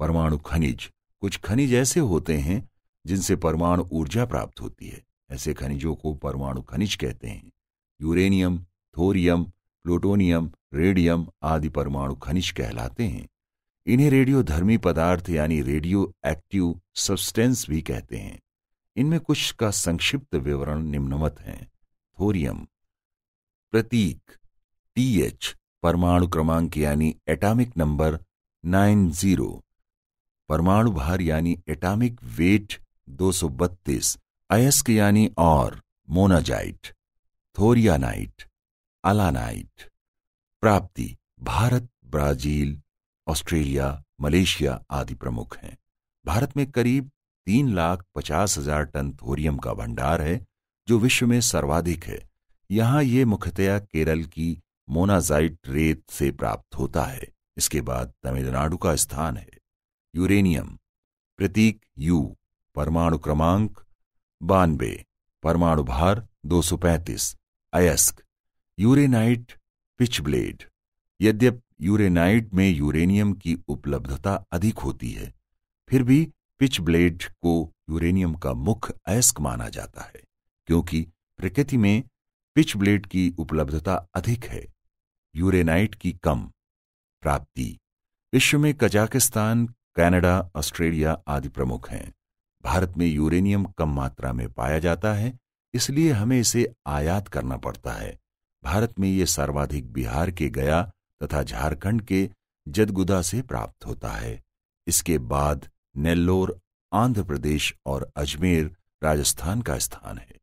परमाणु खनिज कुछ खनिज ऐसे होते हैं जिनसे परमाणु ऊर्जा प्राप्त होती है ऐसे खनिजों को परमाणु खनिज कहते हैं यूरेनियम थोरियम प्लूटोनियम रेडियम आदि परमाणु खनिज कहलाते हैं इन्हें रेडियो धर्मी पदार्थ यानी रेडियो एक्टिव सब्सटेंस भी कहते हैं इनमें कुछ का संक्षिप्त विवरण निम्नवत है थोरियम प्रतीक टीएच परमाणु क्रमांक यानी एटॉमिक नंबर नाइन जीरो परमाणु भार यानी एटॉमिक वेट 232 अयस्क यानी और मोनाजाइट थोरियानाइट अलानाइट प्राप्ति भारत ब्राजील ऑस्ट्रेलिया मलेशिया आदि प्रमुख हैं भारत में करीब तीन लाख पचास हजार टन थोरियम का भंडार है जो विश्व में सर्वाधिक है यहाँ ये मुख्यतया केरल की मोनाजाइट रेत से प्राप्त होता है इसके बाद तमिलनाडु का स्थान है यूरेनियम प्रतीक यू परमाणु क्रमांक बानबे परमाणु भार 235 अयस्क यूरेनाइट पिच ब्लेड यद्यप यूरेनाइट में यूरेनियम की उपलब्धता अधिक होती है फिर भी पिच ब्लेड को यूरेनियम का मुख्य अयस्क माना जाता है क्योंकि प्रकृति में पिच ब्लेड की उपलब्धता अधिक है यूरेनाइट की कम प्राप्ति विश्व में कजाकिस्तान कनाडा ऑस्ट्रेलिया आदि प्रमुख हैं भारत में यूरेनियम कम मात्रा में पाया जाता है इसलिए हमें इसे आयात करना पड़ता है भारत में ये सर्वाधिक बिहार के गया तथा झारखंड के जदगुदा से प्राप्त होता है इसके बाद नेल्लोर आंध्र प्रदेश और अजमेर राजस्थान का स्थान है